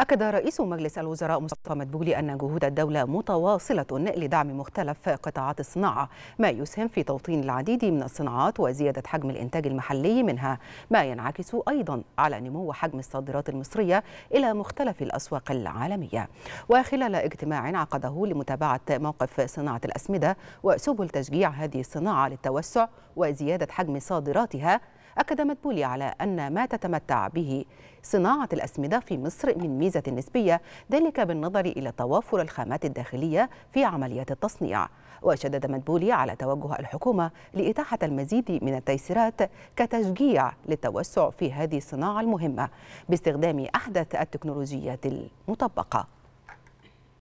أكد رئيس مجلس الوزراء مصطفى مدبولي أن جهود الدولة متواصلة لدعم مختلف قطاعات الصناعة ما يسهم في توطين العديد من الصناعات وزيادة حجم الإنتاج المحلي منها ما ينعكس أيضا على نمو حجم الصادرات المصرية إلى مختلف الأسواق العالمية وخلال اجتماع عقده لمتابعة موقف صناعة الأسمدة وسبل تشجيع هذه الصناعة للتوسع وزيادة حجم صادراتها أكد مدبولي على أن ما تتمتع به صناعة الأسمدة في مصر من ميزة نسبية ذلك بالنظر إلى توافر الخامات الداخلية في عمليات التصنيع وشدد مدبولي على توجه الحكومة لإتاحة المزيد من التيسيرات كتشجيع للتوسع في هذه الصناعة المهمة باستخدام أحدث التكنولوجيات المطبقة